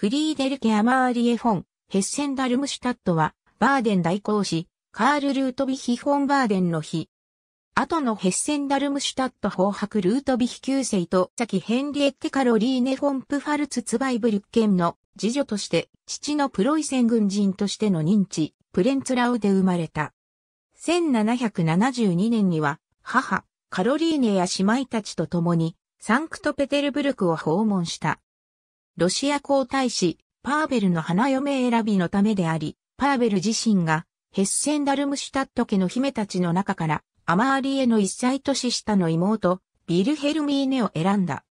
フリーデルケ・アマーリエ・フォン、ヘッセン・ダルムシュタットは、バーデン代行し、カール・ルートビヒ・フォン・バーデンの日。後のヘッセン・ダルムシュタット法白ルートビヒ9世と、先ヘンリエッテ・カロリーネ・フォン・プファルツ・ツバイブルッケンの次女として、父のプロイセン軍人としての認知、プレンツラウで生まれた。1772年には、母、カロリーネや姉妹たちと共に、サンクトペテルブルクを訪問した。ロシア皇太子、パーベルの花嫁選びのためであり、パーベル自身が、ヘッセンダルムシュタット家の姫たちの中から、アマーリエの一歳年下の妹、ビルヘルミーネを選んだ。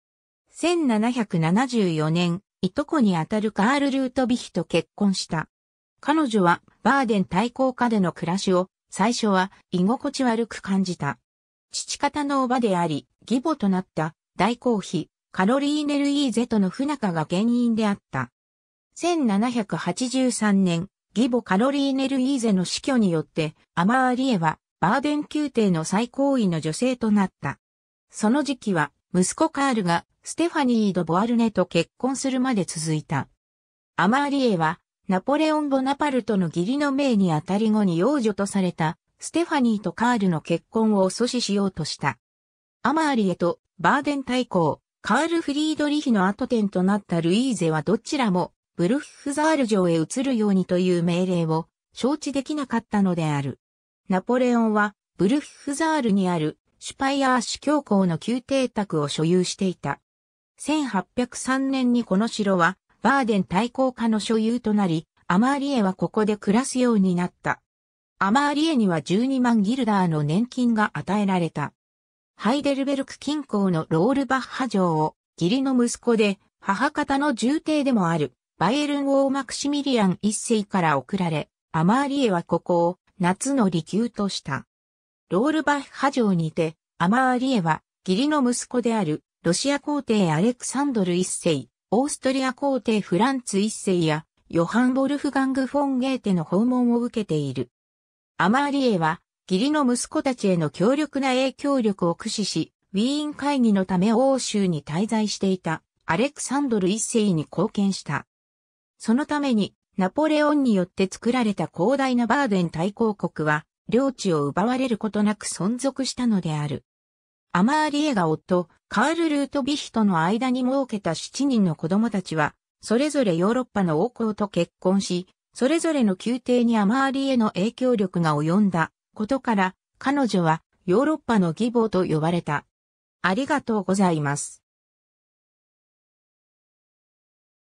1774年、いとこにあたるカール・ルートビヒと結婚した。彼女は、バーデン対抗下での暮らしを、最初は居心地悪く感じた。父方のおばであり、義母となった大公妃、カロリーネ・ルイーゼとの不仲が原因であった。1783年、義母カロリーネ・ルイーゼの死去によって、アマーリエはバーデン宮廷の最高位の女性となった。その時期は、息子カールがステファニー・ド・ボアルネと結婚するまで続いた。アマーリエは、ナポレオン・ボナパルトの義理の命にあたり後に幼女とされた、ステファニーとカールの結婚を阻止しようとした。アマーリエとバーデン大公、カール・フリードリヒの後点となったルイーゼはどちらもブルフフザール城へ移るようにという命令を承知できなかったのである。ナポレオンはブルフフザールにあるシュパイアーシ教皇の宮邸宅を所有していた。1803年にこの城はバーデン対抗下の所有となり、アマーリエはここで暮らすようになった。アマーリエには12万ギルダーの年金が与えられた。ハイデルベルク近郊のロールバッハ城を、義理の息子で、母方の重帝でもある、バイエルン王マクシミリアン一世から送られ、アマーリエはここを、夏の離宮とした。ロールバッハ城にて、アマーリエは、義理の息子である、ロシア皇帝アレクサンドル一世、オーストリア皇帝フランツ一世や、ヨハン・ボルフガング・フォン・ゲーテの訪問を受けている。アマーリエは、義理の息子たちへの強力な影響力を駆使し、ウィーン会議のため欧州に滞在していたアレクサンドル一世に貢献した。そのためにナポレオンによって作られた広大なバーデン大公国は領地を奪われることなく存続したのである。アマーリエが夫、カール・ルートビヒとの間に設けた7人の子供たちは、それぞれヨーロッパの王侯と結婚し、それぞれの宮廷にアマーリエの影響力が及んだことから、彼女はヨーロッパの義母と呼ばれた。ありがとうございます。